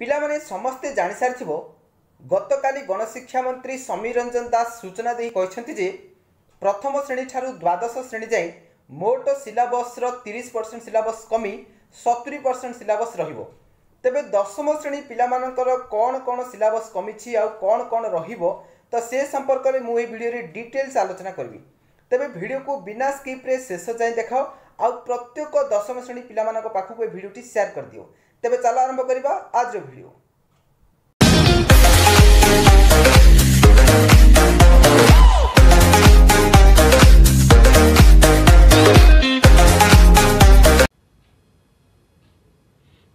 ପିଲାମାନେ ସମସ୍ତେ ଜାଣିସାରିଥିବ ଗତକାଲି ଗଣଶିକ୍ଷା ମନ୍ତ୍ରୀ ସମୀର ରଞ୍ଜନ ଦାସ ସୂଚନା ଦେଇ କହିଛନ୍ତି ଯେ ପ୍ରଥମ ଶ୍ରେଣୀଠାରୁ ଦ୍ୱାଦଶ ଶ୍ରେଣୀ ଯାଏଁ ମୋଟ ସିଲାବସ୍ର ତିରିଶ ପରସେଣ୍ଟ ସିଲାବସ୍ କମି ସତୁରି ପରସେଣ୍ଟ ସିଲାବସ୍ ରହିବ ତେବେ ଦଶମ ଶ୍ରେଣୀ ପିଲାମାନଙ୍କର କ'ଣ କ'ଣ ସିଲାବସ୍ କମିଛି ଆଉ କ'ଣ କ'ଣ ରହିବ ତ ସେ ସମ୍ପର୍କରେ ମୁଁ ଏହି ଭିଡ଼ିଓରେ ଡିଟେଲ୍ସ ଆଲୋଚନା କରିବି ତେବେ ଭିଡ଼ିଓକୁ ବିନା ସ୍କିପ୍ରେ ଶେଷ ଯାଏଁ ଦେଖାଅ ଆଉ ପ୍ରତ୍ୟେକ ଦଶମ ଶ୍ରେଣୀ ପିଲାମାନଙ୍କ ପାଖକୁ ଏ ଭିଡ଼ିଓଟି ସେୟାର କରିଦିଅ ତେବେ ଚାଲ ଆରମ୍ଭ କରିବା ଆଜିର ଭିଡ଼ିଓ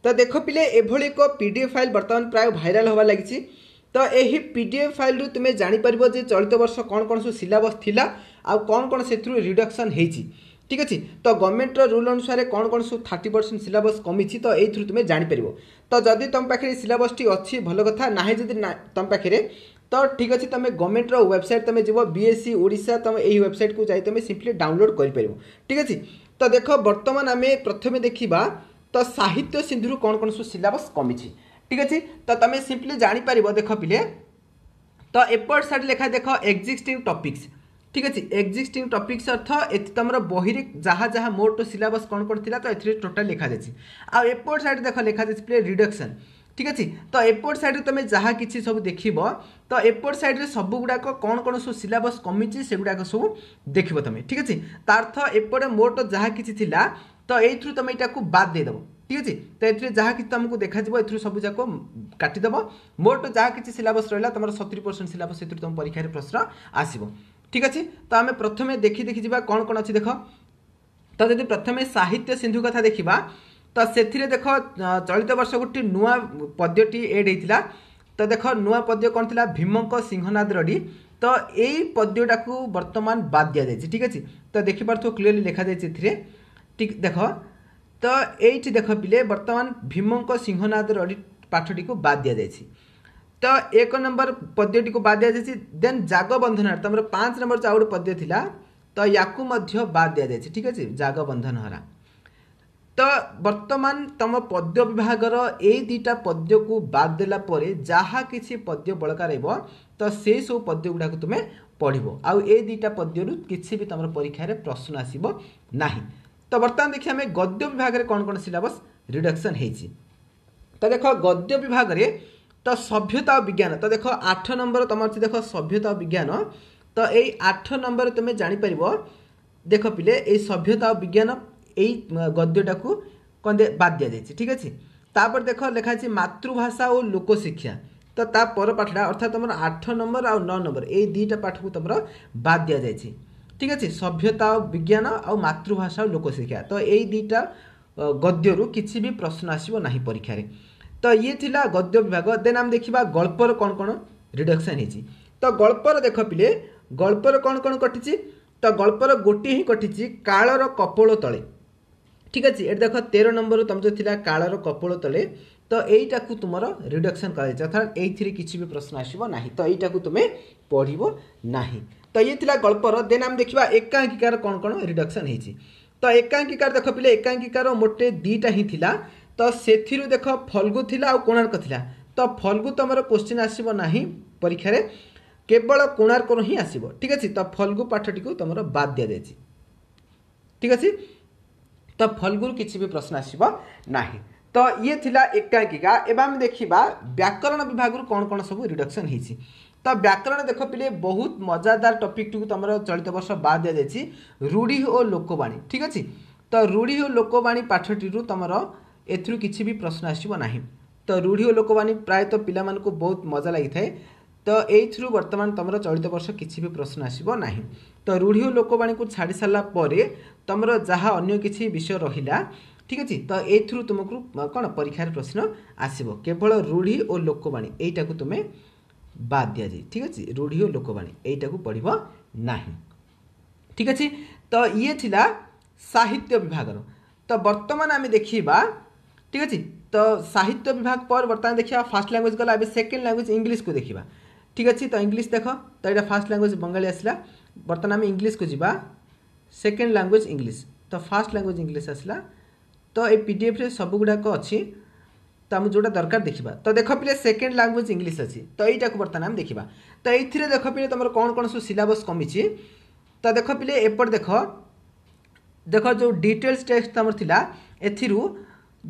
ତ ଦେଖ ପିଲେ ଏଭଳି ଏକ ପି ଡି ଏଫ୍ ଫାଇଲ୍ ବର୍ତ୍ତମାନ ପ୍ରାୟ ଭାଇରାଲ୍ ହେବା ଲାଗିଛି ତ ଏହି ପି ଡି ଏଫ୍ ଫାଇଲ୍ରୁ ତୁମେ ଜାଣିପାରିବ ଯେ ଚଳିତ ବର୍ଷ କ'ଣ କ'ଣ ସବୁ ସିଲାବସ୍ ଥିଲା ଆଉ କ'ଣ କ'ଣ ସେଥିରୁ ରିଡକ୍ସନ୍ ହେଇଛି ঠিক আছে তো গভর্নমেন্টর রুল অনুসারে কোণ কোণ সব থার্টি পরসেন্ট সিলাবস কমিছি তো এই থ্রু তুমি জাঁপার তো যদি তুম পাখে সিলাবসটি অছি ভাল কথা না যদি তুম পাখে তো ঠিক আছে তুমি গভর্নমেন্টর ওয়েবসাইট তুমি যাব বিএসসি ওড়িশা তুমি এই ওয়েবসাইট কু যাই তুমি সিম্পলি ডাউনলোড করে ঠিক আছে তো দেখ বর্তমান আমি প্রথমে দেখিবা তো সাহিত্য সিন্ধু কোণ কোণ সব সিলাবস কমিছি ঠিক আছে তো তুমি সিম্পলি জাঁপার দেখ পিলে তো এপট সাইড লেখা দেখ এক্সিস্টিং টপিক্স ঠিক আছে এক্সিস্টিং টপিক্স অর্থ এতে তোমার বহিরে যা যা মোট সিলাবস কোণ কোণ লা তো এর টোটাল লেখা যাই আপট সাইড দেখ লেখা যাচ্ছে প্লে রিডকশন ঠিক আছে তো এপট সাইড্রে তুমি যা কিছু সব দেখব তো এপট সাইড্রে সবুগুড়া কোণ কোণ সব সিলাবস কমিছে সেগুড়া সব দেখব তুমি ঠিক আছে তার অর্থ এপটে মোট যা কিছু লা তো এইথর তুমি এটা বাদ দিয়ে দেব ঠিক আছে তো এর যা কিছু তোমাকে দেখাযোগ এর সব যাক কাটিদেব মোট যা কিছু সিলাবস রহলা তোমার সতুরি পরসেন্ট সিলাবস এর তোমার পরীক্ষার প্রশ্ন আসবে ঠিক আছে তো আমি প্রথমে দেখি দেখি যা কোণ কোণ অছি দেখ তো যদি প্রথমে সাহিত্য সিন্ধু কথা দেখিবা তো সেথিরে দেখ চলিত বর্ষ গোটি নূয়া পদ্যটি এড হয়েছিল তো দেখ নূয়া পদ্য কোণ লা ভীমঙ্ক সিংহনাদ রডি তো এই পদ্যটাকে বর্তমান বাদ দিয়া যাইছে ঠিক আছে তো দেখিপার্থ ক্লিয়ারলি লেখা যাইছে এতে ঠিক দেখ তো এইটি দেখ পিলে বর্তমান ভীমঙ্ক সিংহনাদ রডি পাঠটিকে বাদ দিয়া যাইছে ତ ଏକ ନମ୍ବର ପଦ୍ୟଟିକୁ ବାଦ୍ ଦିଆଯାଇଛି ଦେନ୍ ଜାଗ ବନ୍ଧନହାର ତମର ପାଞ୍ଚ ନମ୍ବର ଯେଉଁ ଆଉ ଗୋଟେ ପଦ୍ୟ ଥିଲା ତ ୟାକୁ ମଧ୍ୟ ବାଦ୍ ଦିଆଯାଇଛି ଠିକ୍ ଅଛି ଜାଗ ବନ୍ଧନହରା ତ ବର୍ତ୍ତମାନ ତମ ପଦ୍ୟ ବିଭାଗର ଏଇ ଦୁଇଟା ପଦ୍ୟକୁ ବାଦ୍ ଦେଲା ପରେ ଯାହା କିଛି ପଦ୍ୟ ବଳକା ରହିବ ତ ସେଇ ସବୁ ପଦ୍ୟ ଗୁଡ଼ାକୁ ତୁମେ ପଢ଼ିବ ଆଉ ଏଇ ଦୁଇଟା ପଦ୍ୟରୁ କିଛି ବି ତମର ପରୀକ୍ଷାରେ ପ୍ରଶ୍ନ ଆସିବ ନାହିଁ ତ ବର୍ତ୍ତମାନ ଦେଖି ଆମେ ଗଦ୍ୟ ବିଭାଗରେ କ'ଣ କ'ଣ ସିଲାବସ୍ ରିଡକ୍ସନ୍ ହେଇଛି ତ ଦେଖ ଗଦ୍ୟ ବିଭାଗରେ ତ ସଭ୍ୟତା ଓ ବିଜ୍ଞାନ ତ ଦେଖ ଆଠ ନମ୍ବର ତୁମର ଅଛି ଦେଖ ସଭ୍ୟତା ଓ ବିଜ୍ଞାନ ତ ଏଇ ଆଠ ନମ୍ବର ତୁମେ ଜାଣିପାରିବ ଦେଖ ପିଲେ ଏଇ ସଭ୍ୟତା ଆଉ ବିଜ୍ଞାନ ଏଇ ଗଦ୍ୟଟାକୁ କ'ଣ ବାଦ୍ ଦିଆଯାଇଛି ଠିକ୍ ଅଛି ତାପରେ ଦେଖ ଲେଖା ହେଇଛି ମାତୃଭାଷା ଓ ଲୋକଶିକ୍ଷା ତ ତା ପର ପାଠଟା ଅର୍ଥାৎ ତୁମର ଆଠ ନମ୍ବର ଆଉ ନଅ ନମ୍ବର ଏଇ ଦୁଇଟା ପାଠକୁ ତୁମର ବାଦ୍ ଦିଆଯାଇଛି ଠିକ୍ ଅଛି ସଭ୍ୟତା ଆଉ ବିଜ୍ଞାନ ଆଉ ମାତୃଭାଷା ଆଉ ଲୋକଶିକ୍ଷା ତ ଏଇ ଦୁଇଟା ଗଦ୍ୟରୁ କିଛି ବି ପ୍ରଶ୍ନ ଆସିବ ନାହିଁ ପରୀକ୍ଷାରେ ତ ଇଏ ଥିଲା ଗଦ୍ୟ ବିଭାଗ ଦେନ୍ ଆମେ ଦେଖିବା ଗଳ୍ପର କ'ଣ କ'ଣ ରିଡ଼କ୍ସନ୍ ହେଇଛି ତ ଗଳ୍ପର ଦେଖ ପିଲେ ଗଳ୍ପର କ'ଣ କ'ଣ କଟିଛି ତ ଗଳ୍ପର ଗୋଟିଏ ହିଁ କଟିଛି କାଳର କପୋଳ ତଳେ ଠିକ୍ ଅଛି ଏଠି ଦେଖ ତେର ନମ୍ବରରୁ ତୁମ ଯେଉଁ ଥିଲା କାଳର କପୋଳ ତଳେ ତ ଏଇଟାକୁ ତୁମର ରିଡ଼କ୍ସନ୍ କରାଯାଇଛି ଅର୍ଥାତ୍ ଏଇଥିରେ କିଛି ବି ପ୍ରଶ୍ନ ଆସିବ ନାହିଁ ତ ଏଇଟାକୁ ତୁମେ ପଢ଼ିବ ନାହିଁ ତ ଇଏ ଥିଲା ଗଳ୍ପର ଦେନ୍ ଆମେ ଦେଖିବା ଏକାଙ୍କିକାର କ'ଣ କ'ଣ ରିଡ଼କ୍ସନ୍ ହେଇଛି ତ ଏକାଙ୍କିକାର ଦେଖ ପିଲେ ଏକାଙ୍କିକାର ମୋଟେ ଦୁଇଟା ହିଁ ଥିଲା ତ ସେଥିରୁ ଦେଖ ଫଲ୍ଗୁ ଥିଲା ଆଉ କୋଣାର୍କ ଥିଲା ତ ଫଲ୍ଗୁ ତୁମର କୋଶ୍ଚିନ୍ ଆସିବ ନାହିଁ ପରୀକ୍ଷାରେ କେବଳ କୋଣାର୍କରୁ ହିଁ ଆସିବ ଠିକ୍ ଅଛି ତ ଫଲ୍ଗୁ ପାଠଟିକୁ ତୁମର ବାଦ୍ ଦିଆଯାଇଛି ଠିକ୍ ଅଛି ତ ଫଲ୍ଗୁରୁ କିଛି ବି ପ୍ରଶ୍ନ ଆସିବ ନାହିଁ ତ ଇଏ ଥିଲା ଏକାଙ୍କିକା ଏବେ ଆମେ ଦେଖିବା ବ୍ୟାକରଣ ବିଭାଗରୁ କ'ଣ କ'ଣ ସବୁ ରିଡକ୍ସନ୍ ହେଇଛି ତ ବ୍ୟାକରଣ ଦେଖ ପିଲେ ବହୁତ ମଜାଦାର ଟପିକ୍ଟିକୁ ତୁମର ଚଳିତ ବର୍ଷ ବାଦ୍ ଦିଆଯାଇଛି ରୂଢ଼ି ଓ ଲୋକବାଣୀ ଠିକ୍ ଅଛି ତ ରୂଢ଼ି ଓ ଲୋକବାଣୀ ପାଠଟିରୁ ତୁମର ଏଥିରୁ କିଛି ବି ପ୍ରଶ୍ନ ଆସିବ ନାହିଁ ତ ରୂଢ଼ି ଓ ଲୋକବାଣୀ ପ୍ରାୟତଃ ପିଲାମାନଙ୍କୁ ବହୁତ ମଜା ଲାଗିଥାଏ ତ ଏଇଥିରୁ ବର୍ତ୍ତମାନ ତୁମର ଚଳିତ ବର୍ଷ କିଛି ବି ପ୍ରଶ୍ନ ଆସିବ ନାହିଁ ତ ରୂଢ଼ି ଓ ଲୋକବାଣୀକୁ ଛାଡ଼ି ସାରିଲା ପରେ ତୁମର ଯାହା ଅନ୍ୟ କିଛି ବିଷୟ ରହିଲା ଠିକ୍ ଅଛି ତ ଏଇଥିରୁ ତୁମକୁ କଣ ପରୀକ୍ଷାରେ ପ୍ରଶ୍ନ ଆସିବ କେବଳ ରୂଢ଼ି ଓ ଲୋକବାଣୀ ଏଇଟାକୁ ତୁମେ ବାଦ ଦିଆଯାଏ ଠିକ୍ ଅଛି ରୂଢ଼ି ଓ ଲୋକବାଣୀ ଏଇଟାକୁ ପଢ଼ିବ ନାହିଁ ଠିକ୍ ଅଛି ତ ଇଏ ଥିଲା ସାହିତ୍ୟ ବିଭାଗର ତ ବର୍ତ୍ତମାନ ଆମେ ଦେଖିବା ঠিক আছে ତ ସାହିତ୍ୟ ବିଭାଗ ପରେ ବର୍ତ୍ତମାନ ଦେଖିବା ଫାର୍ଷ୍ଟ ଲାଙ୍ଗୁଏଜ୍ ଗଲା ଏବେ ସେକେଣ୍ଡ ଲାଙ୍ଗୁଏଜ୍ ଇଂଲିଶକୁ ଦେଖିବା ଠିକ୍ ଅଛି ତ ଇଂଲିଶ ଦେଖ ତ ଏଇଟା ଫାର୍ଷ୍ଟ ଲାଙ୍ଗୁଏଜ୍ ବଙ୍ଗାଳୀ ଆସିଲା ବର୍ତ୍ତମାନ ଆମେ ଇଂଲିଶକୁ ଯିବା ସେକେଣ୍ଡ ଲାଙ୍ଗୁଏଜ୍ ଇଂଲିଶ ତ ଫାର୍ଷ୍ଟ ଲାଙ୍ଗୁଏଜ୍ ଇଂଲିଶ ଆସିଲା ତ ଏ ପି ଡି ଏଫ୍ରେ ସବୁଗୁଡ଼ାକ ଅଛି ତ ଆମକୁ ଯେଉଁଟା ଦରକାର ଦେଖିବା ତ ଦେଖ ପିଲା ସେକେଣ୍ଡ ଲାଙ୍ଗୁଏଜ୍ ଇଂଲିଶ ଅଛି ତ ଏଇଟାକୁ ବର୍ତ୍ତମାନ ଆମେ ଦେଖିବା ତ ଏଇଥିରେ ଦେଖ ପିଲେ ତୁମର କ'ଣ କ'ଣ ସବୁ ସିଲାବସ୍ କମିଛି ତ ଦେଖ ପିଲେ ଏପଟେ ଦେଖ ଦେଖ ଯେଉଁ ଡିଟେଲ୍ସ ଟେକ୍ସଟ ତୁମର ଥିଲା ଏଥିରୁ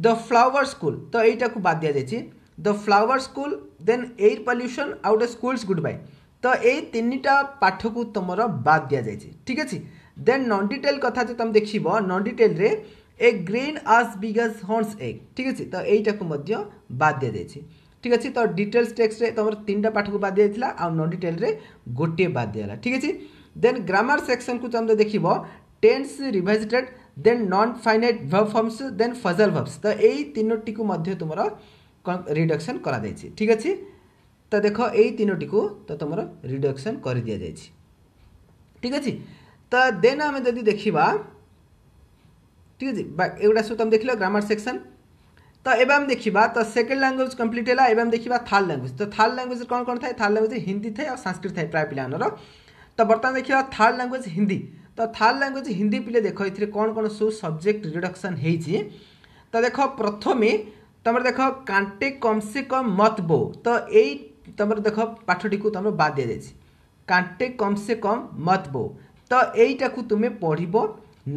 দ্য ফ্লাওয়ার স্কুল তো এইটাকে বাদ দিয়েছি the flower school then air pollution ଆଉ ଗୋଟେ ସ୍କୁଲ୍ସ ଗୁଡ୍ ବାଇ ତ ଏଇ ତିନିଟା ପାଠକୁ ତୁମର ବାଦ୍ ଦିଆଯାଇଛି ଠିକ୍ ଅଛି ଦେନ୍ ନନ୍ ଡିଟେଲ୍ କଥା ଯଦି ତୁମେ ଦେଖିବ ନନ୍ ଡିଟେଲ୍ରେ ଏ ଗ୍ରୀନ୍ ଆସ୍ ବିଗସ୍ ହର୍ଣ୍ସ ଏଗ୍ ଠିକ୍ ଅଛି ତ ଏଇଟାକୁ ମଧ୍ୟ ବାଦ୍ ଦିଆଯାଇଛି ଠିକ୍ ଅଛି ତ ଡିଟେଲ୍ସ ଟେକ୍ସଟ୍ରେ ତୁମର ତିନିଟା ପାଠକୁ ବାଦ୍ ଦିଆଯାଇଥିଲା ଆଉ ନନ୍ ଡିଟେଲ୍ରେ ଗୋଟିଏ ବାଦ୍ ଦିଆଗଲା ଠିକ୍ ଅଛି ଦେନ୍ ଗ୍ରାମାର ସେକ୍ସନ୍କୁ ତୁମେ ଦେଖିବ tense revisited then non finite verb forms then phrasal verbs ତ ଏଇ ତିନୋଟିକୁ ମଧ୍ୟ ତୁମର ରିଡକ୍ସନ୍ କରାଯାଇଛି ଠିକ୍ ଅଛି ତ ଦେଖ ଏଇ ତିନୋଟିକୁ ତ ତୁମର ରିଡକ୍ସନ୍ କରିଦିଆଯାଇଛି ଠିକ୍ ଅଛି ତ ଦେନ୍ ଆମେ ଯଦି ଦେଖିବା ঠিক আছে এগুলা সব তুমি দেখল গ্রামার সেকশন তো এবার আমি দেখিবা তো সেকেন্ড ল্যাঙ্গুয়েজ কমপ্লিট হলা এবার আমি দেখিবা থার্ড ল্যাঙ্গুয়েজ তো থার্ড ল্যাঙ্গুয়েজ কোণ কোণ থাকে থার্ড ল্যাঙ্গুয়েজ হিন্দি থাকে আর সংস্কৃত থাকে প্রায় পিলার তো বর্তমানে দেখিবা থার্ড ল্যাঙ্গুয়েজ হিন্দি ତ ଥାର୍ଡ଼ ଲାଙ୍ଗୁଏଜ୍ ହିନ୍ଦୀ ପିଲେ ଦେଖ ଏଥିରେ କ'ଣ କ'ଣ ସବୁ ସବଜେକ୍ଟ ରିଡ଼କ୍ସନ୍ ହେଇଛି ତ ଦେଖ ପ୍ରଥମେ ତୁମର ଦେଖ କାଣ୍ଟେ କମ୍ ସେ କମ୍ ମତ ବୋ ତ ଏଇ ତୁମର ଦେଖ ପାଠଟିକୁ ତୁମର ବାଦ ଦିଆଯାଇଛି କାଣ୍ଟେ କମ୍ ସେ କମ୍ ମତ ବୋ ତ ଏଇଟାକୁ ତୁମେ ପଢ଼ିବ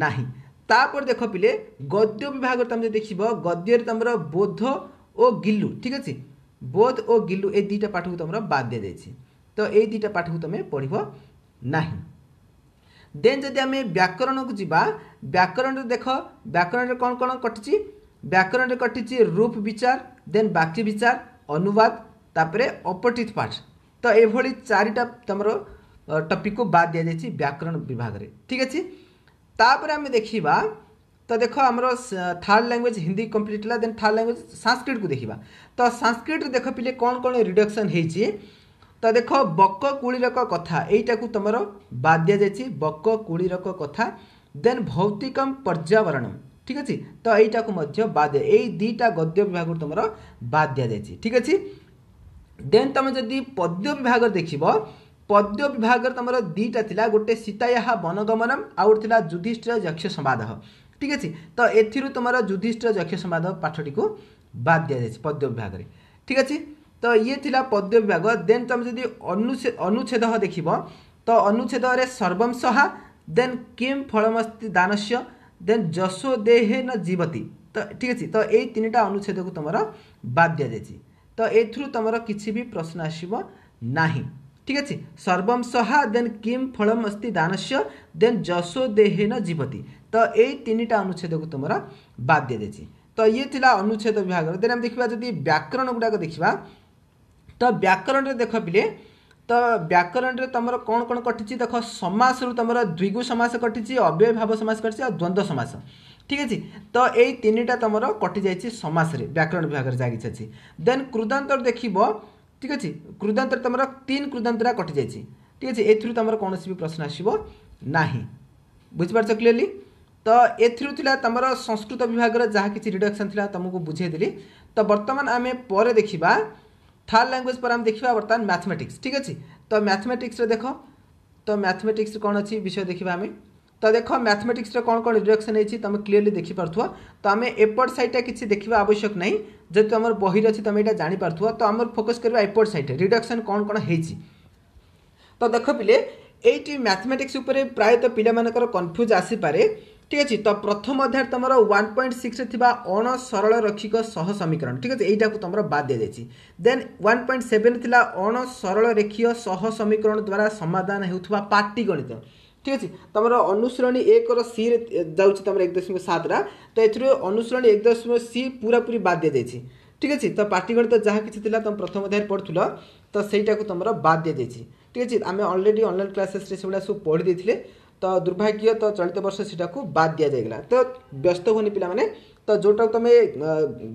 ନାହିଁ ତାପରେ ଦେଖ ପିଲେ ଗଦ୍ୟ ବିଭାଗରେ ତୁମେ ଯଦି ଦେଖିବ ଗଦ୍ୟରେ ତୁମର ବୋଧ ଓ ଗିଲୁ ଠିକ୍ ଅଛି ବୋଧ ଓ ଗିଲୁ ଏ ଦୁଇଟା ପାଠକୁ ତୁମର ବାଦ୍ ଦିଆଯାଇଛି ତ ଏଇ ଦୁଇଟା ପାଠକୁ ତୁମେ ପଢ଼ିବ ନାହିଁ ଦେନ୍ ଯଦି ଆମେ ବ୍ୟାକରଣକୁ ଯିବା ବ୍ୟାକରଣରେ ଦେଖ ବ୍ୟାକରଣରେ କ'ଣ କ'ଣ କଟିଛି ବ୍ୟାକରଣରେ କଟିଛି ରୂପ ବିଚାର ଦେନ୍ ବାକ୍ୟ ବିଚାର ଅନୁବାଦ ତାପରେ ଅପଟିତ ପାଠ ତ ଏଭଳି ଚାରିଟା ତୁମର ଟପିକକୁ ବାଦ୍ ଦିଆଯାଇଛି ବ୍ୟାକରଣ ବିଭାଗରେ ଠିକ୍ ଅଛି ତାପରେ ଆମେ ଦେଖିବା ତ ଦେଖ ଆମର ଥାର୍ଡ ଲାଙ୍ଗୁଏଜ୍ ହିନ୍ଦୀ କମ୍ପ୍ଲିଟ୍ ହେଲା ଦେନ୍ ଥାର୍ଡ ଲାଙ୍ଗୁଏଜ୍ ସାଂସ୍କ୍ରିଟ୍କୁ ଦେଖିବା ତ ସାଂସ୍କ୍ରିଟ୍ରେ ଦେଖ ପିଲେ କ'ଣ କ'ଣ ରିଡକ୍ସନ୍ ହେଇଛି ତ ଦେଖ ବକ କୁଳିରକ କଥା ଏଇଟାକୁ ତୁମର ବାଦ ଦିଆଯାଇଛି ବକ କୁଳିରକ କଥା ଦେନ୍ ଭୌତିକମ୍ ପର୍ଯ୍ୟାବରଣ ଠିକ୍ ଅଛି ତ ଏଇଟାକୁ ମଧ୍ୟ ବାଦ୍ ଏଇ ଦୁଇଟା ଗଦ୍ୟ ବିଭାଗରୁ ତୁମର ବାଦ ଦିଆଯାଇଛି ଠିକ୍ ଅଛି ଦେନ୍ ତୁମେ ଯଦି ପଦ୍ୟ ବିଭାଗ ଦେଖିବ ପଦ୍ୟ ବିଭାଗରେ ତୁମର ଦୁଇଟା ଥିଲା ଗୋଟେ ସୀତାୟାହା ବନଗମନମ୍ ଆଉ ଗୋଟେ ଥିଲା ଯୁଧିଷ୍ଠିର ଯକ୍ଷ ସମ୍ବାଦ ଠିକ୍ ଅଛି ତ ଏଥିରୁ ତୁମର ଯୁଧିଷ୍ଠିର ଯକ୍ଷ ସମ୍ବାଦ ପାଠଟିକୁ ବାଦ ଦିଆଯାଇଛି ପଦ୍ୟ ବିଭାଗରେ ଠିକ୍ ଅଛି ତ ଇଏ ଥିଲା ପଦ୍ୟ ବିଭାଗ ଦେନ୍ ତୁମେ ଯଦି ଅନୁଚ୍ଛେ ଅନୁଚ୍ଛେଦ ଦେଖିବ ତ ଅନୁଚ୍ଛେଦରେ ସର୍ବଂଶହା ଦେନ୍ କିମ୍ ଫଳମସ୍ତି ଦାନସ୍ୟ ଦେନ୍ ଯଶୋ ଦେହେ ନ ଜୀବତି ତ ଠିକ୍ ଅଛି ତ ଏଇ ତିନିଟା ଅନୁଚ୍ଛେଦକୁ ତୁମର ବାଦ୍ ଦିଆଯାଇଛି ତ ଏଥିରୁ ତୁମର କିଛି ବି ପ୍ରଶ୍ନ ଆସିବ ନାହିଁ ଠିକ୍ ଅଛି ସର୍ବଂଶହା ଦେନ୍ କିମ୍ ଫଳମସ୍ତି ଦାନସ୍ୟ ଦେନ୍ ଯଶୋ ଦେହେ ନ ଜୀବତି ତ ଏଇ ତିନିଟା ଅନୁଚ୍ଛେଦକୁ ତୁମର ବାଦ୍ ଦିଆଯାଇଛି ତ ଇଏ ଥିଲା ଅନୁଚ୍ଛେଦ ବିଭାଗର ଦେନ୍ ଆମେ ଦେଖିବା ଯଦି ବ୍ୟାକରଣ ଗୁଡ଼ାକ ଦେଖିବା ତ ବ୍ୟାକରଣରେ ଦେଖ ପିଲେ ତ ବ୍ୟାକରଣରେ ତୁମର କ'ଣ କ'ଣ କଟିଛି ଦେଖ ସମାସରୁ ତୁମର ଦ୍ୱିଗୁ ସମାସ କଟିଛି ଅବ୍ୟୟ ଭାବ ସମାସ କଟିଛି ଆଉ ଦ୍ୱନ୍ଦ୍ୱ ସମାସ ଠିକ୍ ଅଛି ତ ଏଇ ତିନିଟା ତୁମର କଟିଯାଇଛି ସମାସରେ ବ୍ୟାକରଣ ବିଭାଗରେ ଯାହା କିଛି ଅଛି ଦେନ୍ କୃଦାନ୍ତର ଦେଖିବ ଠିକ୍ ଅଛି କୃଦାନ୍ତରେ ତୁମର ତିନି କୃଦାନ୍ତରା କଟିଯାଇଛି ଠିକ୍ ଅଛି ଏଥିରୁ ତୁମର କୌଣସି ବି ପ୍ରଶ୍ନ ଆସିବ ନାହିଁ ବୁଝିପାରୁଛ କ୍ଲିଅରଲି ତ ଏଥିରୁ ଥିଲା ତୁମର ସଂସ୍କୃତ ବିଭାଗର ଯାହା କିଛି ରିଡକ୍ସନ୍ ଥିଲା ତୁମକୁ ବୁଝେଇଦେଲି ତ ବର୍ତ୍ତମାନ ଆମେ ପରେ ଦେଖିବା থার্ড ল্যাঙ্গুয়েজ পরে আমি দেখিবা বর্তমান ম্যাথমেটিক্স ঠিক আছে তো ম্যাথমেটিক্সরে দেখ তো ম্যাথমেটিক্স কোণ অছি বিষয় দেখিবা আমি ତ ଦେଖ ମ୍ୟାଥମେଟିକ୍ସର କ'ଣ କ'ଣ ଡିରେକ୍ସନ୍ ହେଇଛି ତୁମେ କ୍ଲିଅରଲି ଦେଖିପାରୁଥିବ ତ ଆମେ ଏପଟ ସାଇଡ଼୍ଟା କିଛି ଦେଖିବା ଆବଶ୍ୟକ ନାହିଁ ଯେହେତୁ ଆମର ବହିରେ ଅଛି ତୁମେ ଏଇଟା ଜାଣିପାରୁଥିବ ତ ଆମର ଫୋକସ୍ କରିବା ଏପଟ ସାଇଡ଼୍ରେ ରିଡକ୍ସନ୍ କ'ଣ କ'ଣ ହେଇଛି ତ ଦେଖ ପିଲେ ଏଇଠି ମ୍ୟାଥମେଟିକ୍ସ ଉପରେ ପ୍ରାୟତଃ ପିଲାମାନଙ୍କର କନଫ୍ୟୁଜ୍ ଆସିପାରେ ଠିକ୍ ଅଛି ତ ପ୍ରଥମ ଅଧ୍ୟାୟରେ ତୁମର ୱାନ୍ ପଏଣ୍ଟ ସିକ୍ସରେ ଥିବା ଅଣ ସରଳ ରୈଖିକ ସହ ସମୀକରଣ ଠିକ୍ ଅଛି ଏଇଟାକୁ ତୁମର ବାଦ ଦିଆଯାଇଛି ଦେନ୍ ୱାନ୍ ପଏଣ୍ଟ ସେଭେନ୍ ଥିଲା ଅଣ ସରଳ ରେଖୀୟ ସହ ସମୀକରଣ ଦ୍ୱାରା ସମାଧାନ ହେଉଥିବା ପାଟି ଗଣିତ ଠିକ୍ ଅଛି ତୁମର ଅନୁସରଣୀ ଏକର ସିରେ ଯାଉଛି ତୁମର ଏକ ଦଶମିକ ସାତଟା ତ ଏଥିରୁ ଅନୁସରଣୀ ଏକ ଦଶମିକ ସି ପୁରାପୁରି ବାଦ ଦିଆଯାଇଛି ଠିକ୍ ଅଛି ତ ପାଟିଗଣିତ ଯାହା କିଛି ଥିଲା ତୁମେ ପ୍ରଥମ ଅଧ୍ୟାୟରେ ପଢ଼ୁଥିଲ ତ ସେଇଟାକୁ ତୁମର ବାଦ ଦିଆଯାଇଛି ଠିକ୍ ଅଛି ଆମେ ଅଲରେଡ଼ି ଅନଲାଇନ୍ କ୍ଲାସେସ୍ରେ ସେଗୁଡ଼ା ସବୁ ପଢ଼ିଦେଇଥିଲେ ତ ଦୁର୍ଭାଗ୍ୟ ତ ଚଳିତ ବର୍ଷ ସେଇଟାକୁ ବାଦ୍ ଦିଆଯାଇଗଲା ତ ବ୍ୟସ୍ତ ହୁଅନି ପିଲାମାନେ ତ ଯେଉଁଟାକୁ ତୁମେ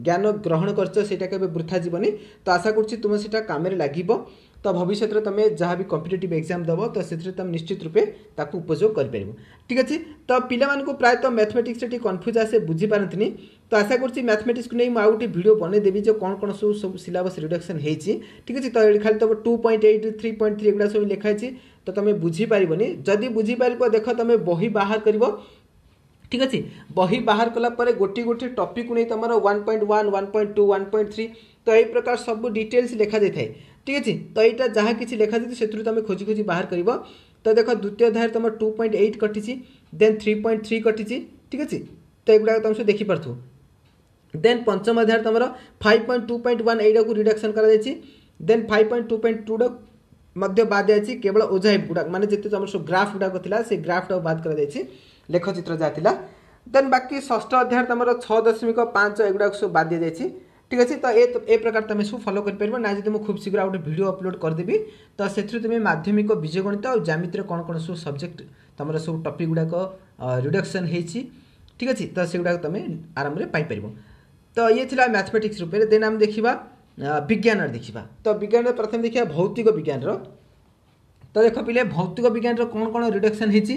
ଜ୍ଞାନ ଗ୍ରହଣ କରିଛ ସେଇଟା କେବେ ବୃଥା ଯିବନି ତ ଆଶା କରୁଛି ତୁମେ ସେଇଟା କାମରେ ଲାଗିବ ତ ଭବିଷ୍ୟତରେ ତୁମେ ଯାହା ବି କମ୍ପିଟେଟିଭ୍ ଏକ୍ଜାମ୍ ଦେବ ତ ସେଥିରେ ତୁମେ ନିଶ୍ଚିତ ରୂପେ ତାକୁ ଉପଯୋଗ କରିପାରିବ ଠିକ୍ ଅଛି ତ ପିଲାମାନଙ୍କୁ ପ୍ରାୟତଃ ମ୍ୟାଥମେଟିକ୍ସରେ ଟିକେ କନଫ୍ୟୁଜ୍ ଆସେ ବୁଝିପାରନ୍ତିନି ତ ଆଶା କରୁଛି ମ୍ୟାଥମେଟିକ୍ସକୁ ନେଇ ମୁଁ ଆଉ ଗୋଟେ ଭିଡ଼ିଓ ବନେଇଦେବି ଯେ କ'ଣ କ'ଣ ସବୁ ସବୁ ସିଲାବସ୍ ରିଡକ୍ସନ୍ ହେଇଛି ଠିକ୍ ଅଛି ତ ଖାଲି ତୁମ two point eight three point three ଏଗୁଡ଼ା ସବୁ ଲେଖା ହେଇଛି तो तुम बुझीपरबनी जदि बुझीपार देख तुम बही बाहर कर ठीक अच्छे बही बाहर कला गोटी गोटे टपिक नहीं तुम one point one one point two one point three तो यही प्रकार सब डिटेल्स लिखा जाए ठीक अच्छे तो यहाँ जहाँ किसी लिखा जाए तुम खोजी खोजी बाहर कर तो देख द्वितीय धार तुम टू पॉइंट एट कटिजी देन थ्री पॉइंट थ्री कटी ठीक अच्छे तो युवा तुम सब देखिपार देन पंचम धार तुम five point two point one एटा रिडक्शन कर then five point two point two ମଧ୍ୟ ବାଦ୍ ଯାଇଛି କେବଳ ଓଜାଇଫ୍ ଗୁଡ଼ାକ ମାନେ ଯେତେ ଆମର ସବୁ ଗ୍ରାଫ୍ ଗୁଡ଼ାକ ଥିଲା ସେ ଗ୍ରାଫ୍ଟାକୁ ବାଦ୍ କରାଯାଇଛି ଲେଖଚିତ୍ର ଯାହା ଥିଲା ଦେନ୍ ବାକି ଷଷ୍ଠ ଅଧ୍ୟାୟରେ ତୁମର ଛଅ ଦଶମିକ ପାଞ୍ଚ ଏଗୁଡ଼ାକ ସବୁ ବାଦ୍ ଦିଆଯାଇଛି ঠিক আছে তো এ এ প্রকার তুমি সব ফলো করে পারবে না যদি মু খুব শীঘ্র গোটে ভিডিও অপলোড করেদেবি তো সেথু তুমি মাধ্যমিক বীজগণিত আর জ্যামিতির কোণ কোণ সব সবজেক্ট তোমার সব টপিক গুড়াক রিডকশন হয়েছি ঠিক আছে তো সেগুলা তুমি আরামে পাইপার তো ইয়ে লা ম্যাথমেটিক্স রূপে দেন আমি দেখিবা ବିଜ୍ଞାନରେ ଦେଖିବା ତ ବିଜ୍ଞାନରେ ପ୍ରଥମେ ଦେଖିବା ଭୌତିକ ବିଜ୍ଞାନର ତ ଦେଖ ପିଲେ ଭୌତିକ ବିଜ୍ଞାନର କ'ଣ କ'ଣ ରିଡକ୍ସନ୍ ହେଇଛି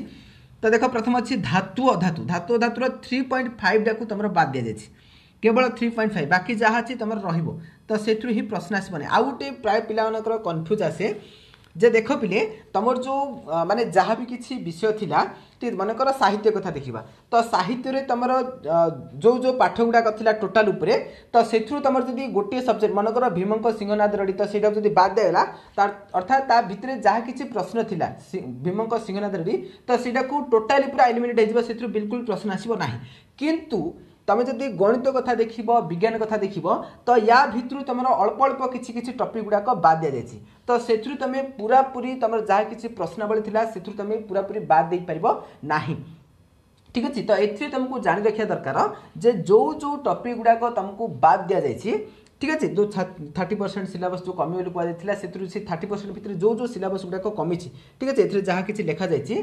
ତ ଦେଖ ପ୍ରଥମ ଅଛି ଧାତୁ ଅଧାତୁ ଧାତୁ ଅଧାତୁର ଥ୍ରୀ ପଏଣ୍ଟ ଫାଇଭଟାକୁ ତମର ବାଦ ଦିଆଯାଇଛି କେବଳ ଥ୍ରୀ ପଏଣ୍ଟ ଫାଇଭ୍ ବାକି ଯାହା ଅଛି ତୁମର ରହିବ ତ ସେଥିରୁ ହିଁ ପ୍ରଶ୍ନ ଆସିବନି ଆଉ ଗୋଟେ ପ୍ରାୟ ପିଲାମାନଙ୍କର କନଫ୍ୟୁଜ୍ ଆସେ ଯେ ଦେଖ ପିଲେ ତୁମର ଯେଉଁ ମାନେ ଯାହା ବି କିଛି ବିଷୟ ଥିଲା ଟିକେ ମନେକର ସାହିତ୍ୟ କଥା ଦେଖିବା ତ ସାହିତ୍ୟରେ ତୁମର ଯେଉଁ ଯେଉଁ ପାଠ ଗୁଡ଼ାକ ଥିଲା ଟୋଟାଲ୍ ଉପରେ ତ ସେଥିରୁ ତୁମର ଯଦି ଗୋଟିଏ ସବଜେକ୍ଟ ମନେକର ଭୀମଙ୍କ ସିଂହନାଦ ରଡ଼ି ତ ସେଇଟାକୁ ଯଦି ବାଦ୍ ଦିଆଗଲା ତା ଅର୍ଥାତ୍ ତା ଭିତରେ ଯାହା କିଛି ପ୍ରଶ୍ନ ଥିଲା ଭୀମଙ୍କ ସିଂହନାଦ ରଡ଼ି ତ ସେଇଟାକୁ ଟୋଟାଲି ପୁରା ଏଲିମିନେଟ୍ ହେଇଯିବ ସେଥିରୁ ବିଲକୁଲ ପ୍ରଶ୍ନ ଆସିବ ନାହିଁ କିନ୍ତୁ तुम्हें जब गणित कथ देख विज्ञान कथ देख तो या भितर तुम अल्प अल्प किसी किसी टपिक गुड़ाक बाद दि जाए तो से तुम पूरा पूरी तुम जहाँ किसी प्रश्नवल था तुम पूरापूरी बाद दे पार ना ठीक अच्छे तो ये तुमको जाणी रखा दरकार जे जो जो टपिक गुड़ाक तुमको बाद दि जाए ठीक अच्छे जो थर्टी परसेंट सिलेबस जो कमी बोली कहुत से थर्टी परसेंट भितर जो जो सिलेबस गुड़ाक कमी ठीक अच्छे एथेर जहाँ किसी लिखा जाए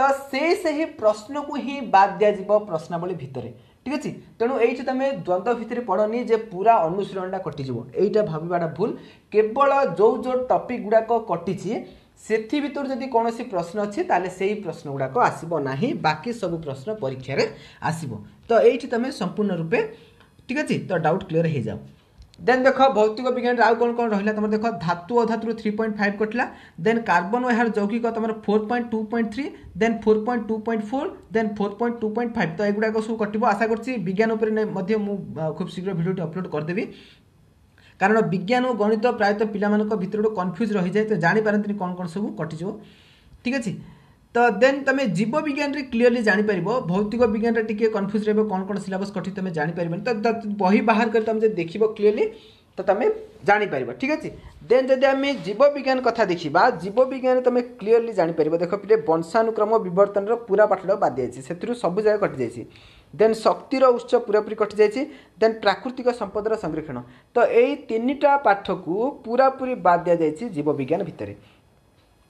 तो से ही प्रश्न को ही बाद दिजाव प्रश्नवल भितर ঠিক আছে তেমন এইটি তুমি দ্বন্দ্ব ভিতরে পড়নি যে পুরা অনুশীলনটা কটিযোগ এইটা ভাবিবাটা ভুল কেবল যে যে টপিক গুড়াক কটিছে ସେଥି ଭିତରୁ ଯଦି କୌଣସି ପ୍ରଶ୍ନ ଅଛି ତାହେଲେ ସେଇ ପ୍ରଶ୍ନ ଗୁଡ଼ାକ ଆସିବ ନାହିଁ ବାକି ସବୁ ପ୍ରଶ୍ନ ପରୀକ୍ଷାରେ ଆସିବ ତ ଏଇଠି ତୁମେ ସମ୍ପୂର୍ଣ୍ଣ ରୂପେ ଠିକ୍ ଅଛି ତ ଡାଉଟ୍ କ୍ଲିଅର୍ ହେଇଯାଉ দেন দেখ ভৌতিক বিজ্ঞানের আউ কোণ কোণ রহিলা তোমার দেখ ধাতু অধাতুর থ্রি পয়েন্ট ফাইভ কটিলা দেন কার্বন ও এর যৌগিক তোমার four point two point three then four point two point four then four point two point five তো এগুড়াক সব কটিব আশা করছি বিজ্ঞান উপরে মধ্যে মু খুব শীঘ্র ভিডিওটি অপলোড করেদেবি কারণ বিজ্ঞান ও গণিত প্রায়ত পিলামানক ভিতরে গোটে কনফ্ୟୁଜ୍ ରହିଯାଏ ତ ଜାଣିପାରନ୍ତିନି କ'ଣ କ'ଣ ସବୁ କଟିଯିବ ଠିକ୍ ଅଛି ତ ଦେନ୍ ତୁମେ ଜୀବ ବିଜ୍ଞାନରେ କ୍ଲିଅରଲି ଜାଣିପାରିବ ଭୌତିକ ବିଜ୍ଞାନରେ ଟିକେ କନଫ୍ୟୁଜ୍ ରହିବ କ'ଣ କ'ଣ ସିଲାବସ୍ କଠି ତୁମେ ଜାଣିପାରିବନି ତ ବହି ବାହାର କରି ତମେ ଯଦି ଦେଖିବ କ୍ଲିଅରଲି ତ ତୁମେ ଜାଣିପାରିବ ଠିକ୍ ଅଛି ଦେନ୍ ଯଦି ଆମେ ଜୀବ ବିଜ୍ଞାନ କଥା ଦେଖିବା ଜୀବ ବିଜ୍ଞାନ ତୁମେ କ୍ଲିଅରଲି ଜାଣିପାରିବ ଦେଖ ପିଲେ ବଂଶାନୁକ୍ରମ ବିବର୍ତ୍ତନର ପୁରା ପାଠଟା ବାଦ ଯାଇଛି ସେଥିରୁ ସବୁ ଜାଗା କଟିଯାଇଛି ଦେନ୍ ଶକ୍ତିର ଉତ୍ସ ପୁରାପୁରି କଟିଯାଇଛି ଦେନ୍ ପ୍ରାକୃତିକ ସମ୍ପଦର ସଂରକ୍ଷଣ ତ ଏଇ ତିନିଟା ପାଠକୁ ପୁରାପୁରି ବାଦ୍ ଦିଆଯାଇଛି ଜୀବ ବିଜ୍ଞାନ ଭିତରେ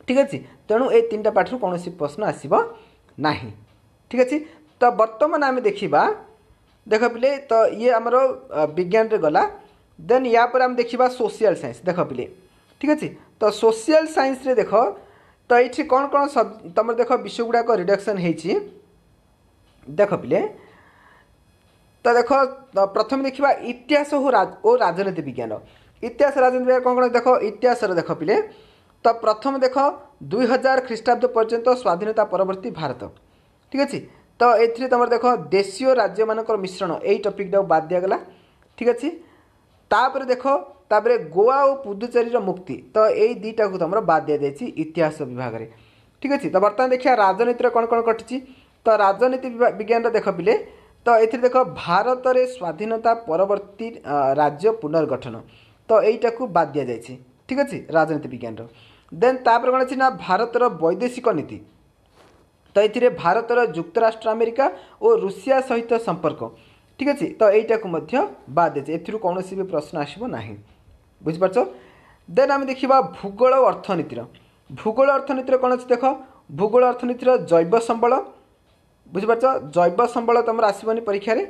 ठीक अच्छे तेणु ये तीन टा पाठ कौन प्रश्न आसब ना ठीक अच्छे तो बर्तमान आम देखा देख पे तो ये आम विज्ञान रे गला देन या पर आम देखा सोशियाल सैंस देख पिले ठीक अच्छे तो सोशियाल सैंस देख तो ये कौन कौन सब तुम देख विषय गुड़ाक रिडक्शन हो देख पिले तो देख प्रथम देखा इतिहास और राजनीति विज्ञान इतिहास राजनीति विज्ञान कौन कौन देख इतिहास देख पिले তো প্রথম দেখ দুই হাজার খ্রিস্টাব্দ পর্যন্ত স্বাধীনতা পরবর্তী ভারত ঠিক আছে তো এতে তোমার দেখ দেশীয় রাজ্য মানকর মিশ্রণ এই টপিকটা বাদ দিয়াগলা ঠিক আছে তাপরে দেখ তাপরে গোয়া ও পুদুচেরীর মুক্তি তো এই দুইটা তোমার বাদ দিয়া যাই ইতিহাস বিভাগে ঠিক আছে তো বর্তমানে দেখা রাজনীতির কোণ কোণ ঘটিছি তো রাজনীতি বিজ্ঞানটা দেখ পিলে তো এতে দেখ ভারতের স্বাধীনতা পরবর্তী রাজ্য পুনর্গঠন তো এইটাকু বাদ দিয়া যাই ঠিক আছে রাজনীতি বিজ্ঞানর ଦେନ୍ ତାପରେ କ'ଣ ଅଛି ନା ଭାରତର ବୈଦେଶିକ ନୀତି ତ ଏଥିରେ ଭାରତର ଯୁକ୍ତରାଷ୍ଟ୍ର ଆମେରିକା ଓ ରୁଷିଆ ସହିତ ସମ୍ପର୍କ ଠିକ୍ ଅଛି ତ ଏଇଟାକୁ ମଧ୍ୟ ବାଦ୍ ଦେଇଛି ଏଥିରୁ କୌଣସି ବି ପ୍ରଶ୍ନ ଆସିବ ନାହିଁ ବୁଝିପାରୁଛ ଦେନ୍ ଆମେ ଦେଖିବା ଭୂଗୋଳ ଅର୍ଥନୀତିର ଭୂଗୋଳ ଅର୍ଥନୀତିର କ'ଣ ଅଛି ଦେଖ ଭୂଗୋଳ ଅର୍ଥନୀତିର ଜୈବ ସମ୍ବଳ ବୁଝିପାରୁଛ ଜୈବ ସମ୍ବଳ ତୁମର ଆସିବନି ପରୀକ୍ଷାରେ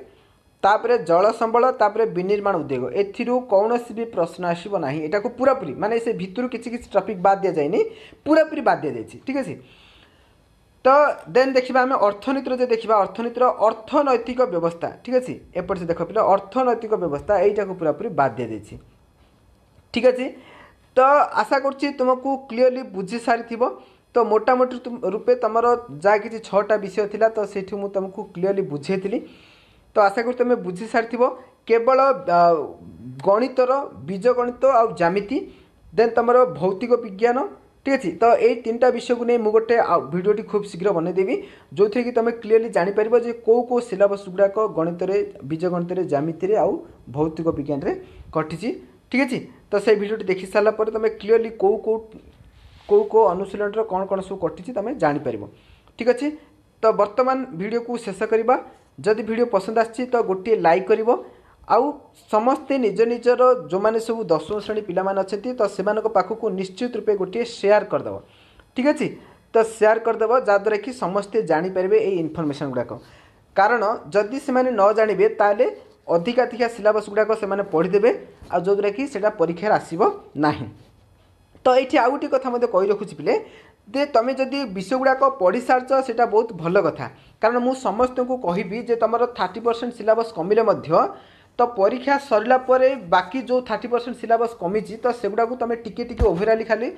ତାପରେ ଜଳ ସମ୍ବଳ ତାପରେ ବିନିର୍ମାଣ ଉଦ୍ୟୋଗ ଏଥିରୁ କୌଣସି ବି ପ୍ରଶ୍ନ ଆସିବ ନାହିଁ ଏଟାକୁ ପୁରାପୁରି ମାନେ ସେ ଭିତରୁ କିଛି କିଛି ଟପିକ୍ ବାଦ୍ ଦିଆଯାଇନି ପୁରାପୁରି ବାଦ୍ ଦିଆଯାଇଛି ଠିକ୍ ଅଛି ତ ଦେନ୍ ଦେଖିବା ଆମେ ଅର୍ଥନୀତିର ଯେ ଦେଖିବା ଅର୍ଥନୀତିର ଅର୍ଥନୈତିକ ବ୍ୟବସ୍ଥା ଠିକ୍ ଅଛି ଏପଟେ ସେ ଦେଖ ପିଲା ଅର୍ଥନୈତିକ ବ୍ୟବସ୍ଥା ଏଇଟାକୁ ପୁରାପୁରି ବାଦ୍ ଦିଆଯାଇଛି ଠିକ୍ ଅଛି ତ ଆଶା କରୁଛି ତୁମକୁ କ୍ଲିଅରଲି ବୁଝି ସାରିଥିବ ତ ମୋଟାମୋଟି ରୂପେ ତୁମର ଯାହା କିଛି ଛଅଟା ବିଷୟ ଥିଲା ତ ସେଇଠି ମୁଁ ତୁମକୁ କ୍ଲିଅରଲି ବୁଝେଇଥିଲି ତ ଆଶା କରୁଛି ତୁମେ ବୁଝିସାରିଥିବ କେବଳ ଗଣିତର ବୀଜଗଣିତ ଆଉ ଜ୍ୟାମିତି ଦେନ୍ ତୁମର ଭୌତିକ ବିଜ୍ଞାନ ঠিক আছে তো এই তিনটা বিষয়কু নিয়ে মু গোটে ভিডিওটি খুব শীঘ্র বনাইদেবি যেথিরে কি তুমি ক্লিয়ারলি জাঁপার যে কেউ কেউ সিলাবস গুড়াক গণিতরে বীজগণিতরে জ্যামিতিরে আউ ভৌতিক বিজ্ঞানরে ঘটিছি ঠিক আছে তো সেই ভিডিওটি দেখি সারা পরে তুমি ক্লিয়ারলি কেউ কেউ কেউ কেউ অনুশীলনরে কোণ কোণ সব ঘটিছি তুমি জাঁপার ঠিক আছে তো বর্তমান ভিডিওকু শেষ করা ଯଦି ଭିଡ଼ିଓ ପସନ୍ଦ ଆସିଛି ତ ଗୋଟିଏ ଲାଇକ୍ କରିବ ଆଉ ସମସ୍ତେ ନିଜ ନିଜର ଯେଉଁମାନେ ସବୁ ଦଶମ ଶ୍ରେଣୀ ପିଲାମାନେ ଅଛନ୍ତି ତ ସେମାନଙ୍କ ପାଖକୁ ନିଶ୍ଚିତ ରୂପେ ଗୋଟିଏ ସେୟାର କରିଦେବ ଠିକ୍ ଅଛି ତ ସେୟାର କରିଦେବ ଯାହାଦ୍ୱାରା କି ସମସ୍ତେ ଜାଣିପାରିବେ ଏଇ ଇନଫର୍ମେସନ୍ ଗୁଡ଼ାକ କାରଣ ଯଦି ସେମାନେ ନ ଜାଣିବେ ତାହେଲେ ଅଧିକାଧିକା ସିଲାବସ୍ ଗୁଡ଼ାକ ସେମାନେ ପଢ଼ିଦେବେ ଆଉ ଯେଉଁଦ୍ୱାରା କି ସେଇଟା ପରୀକ୍ଷାରେ ଆସିବ ନାହିଁ ତ ଏଇଠି ଆଉ ଗୋଟିଏ କଥା ମଧ୍ୟ କହି ରଖୁଛି ପିଲେ ଯେ ତୁମେ ଯଦି ବିଷୟ ଗୁଡ଼ାକ ପଢ଼ିସାରିଛ ସେଇଟା ବହୁତ ଭଲ କଥା କାରଣ ମୁଁ ସମସ୍ତଙ୍କୁ କହିବି ଯେ ତୁମର ଥାର୍ଟି ପରସେଣ୍ଟ ସିଲାବସ୍ କମିଲେ ମଧ୍ୟ ତ ପରୀକ୍ଷା ସରିଲା ପରେ ବାକି ଯେଉଁ ଥାର୍ଟି ପରସେଣ୍ଟ ସିଲାବସ୍ କମିଛି ତ ସେଗୁଡ଼ାକୁ ତୁମେ ଟିକେ ଟିକେ ଓଭରାଲି ଖାଲି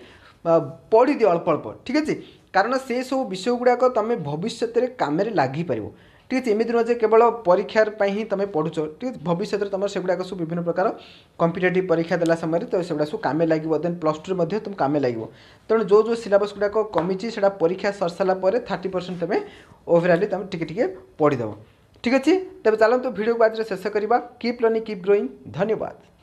ପଢ଼ିଦିଅ ଅଳ୍ପ ଅଳ୍ପ ଠିକ୍ ଅଛି କାରଣ ସେସବୁ ବିଷୟ ଗୁଡ଼ାକ ତୁମେ ଭବିଷ୍ୟତରେ କାମରେ ଲାଗିପାରିବ ঠিক আছে ଏମିତି ନୁହଁ ଯେ କେବଳ ପରୀକ୍ଷା ପାଇଁ ହିଁ ତୁମେ ପଢ଼ୁଛ ଠିକ୍ ଅଛି ଭବିଷ୍ୟତରେ ତୁମର ସେଗୁଡ଼ାକ ସବୁ ବିଭିନ୍ନ ପ୍ରକାର କମ୍ପିଟେଟିଭ୍ ପରୀକ୍ଷା ଦେଲା ସମୟରେ ତ ସେଗୁଡ଼ା ସବୁ କାମରେ ଲାଗିବ ଦେନ୍ ପ୍ଲସ୍ ଟୁରେ ମଧ୍ୟ ତୁମ କାମରେ ଲାଗିବ ତେଣୁ ଯେଉଁ ଯେଉଁ ସିଲାବସ୍ ଗୁଡ଼ାକ କମିଛି ସେଇଟା ପରୀକ୍ଷା ସରିସାରିଲା ପରେ ଥାର୍ଟି ପରସେଣ୍ଟ ତୁମେ ଓଭରାଲି ତୁମେ ଟିକେ ଟିକେ ପଢ଼ିଦେବ ଠିକ୍ ଅଛି ତେବେ ଚାଲନ୍ତୁ ଭିଡ଼ିଓକୁ ଆଜିର ଶେଷ କରିବା କିପ୍ ଲର୍ଣ୍ଣିଂ କିପ୍ ଗ୍ରୋଇଂ ଧନ୍ୟବାଦ